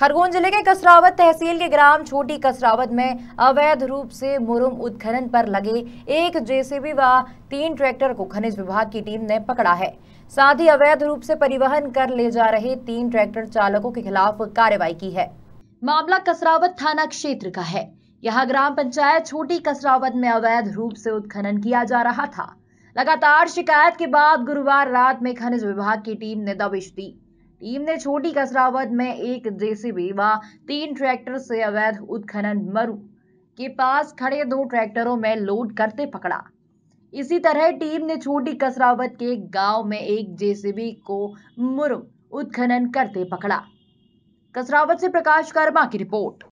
खरगोन जिले के कसरावत तहसील के ग्राम छोटी कसरावत में अवैध रूप से मुरुम उत्खनन पर लगे एक जेसीबी व तीन ट्रैक्टर को खनिज विभाग की टीम ने पकड़ा है साथ ही अवैध रूप से परिवहन कर ले जा रहे तीन ट्रैक्टर चालकों के खिलाफ कार्रवाई की है मामला कसरावत थाना क्षेत्र का है यहाँ ग्राम पंचायत छोटी कसरावत में अवैध रूप से उत्खनन किया जा रहा था लगातार शिकायत के बाद गुरुवार रात में खनिज विभाग की टीम ने दबिश दी टीम ने छोटी कसरावत में एक जेसीबी व तीन ट्रैक्टर से अवैध उत्खनन मरु के पास खड़े दो ट्रैक्टरों में लोड करते पकड़ा इसी तरह टीम ने छोटी कसरावत के गांव में एक जेसीबी को मुरु उत्खनन करते पकड़ा कसरावत से प्रकाश कर्मा की रिपोर्ट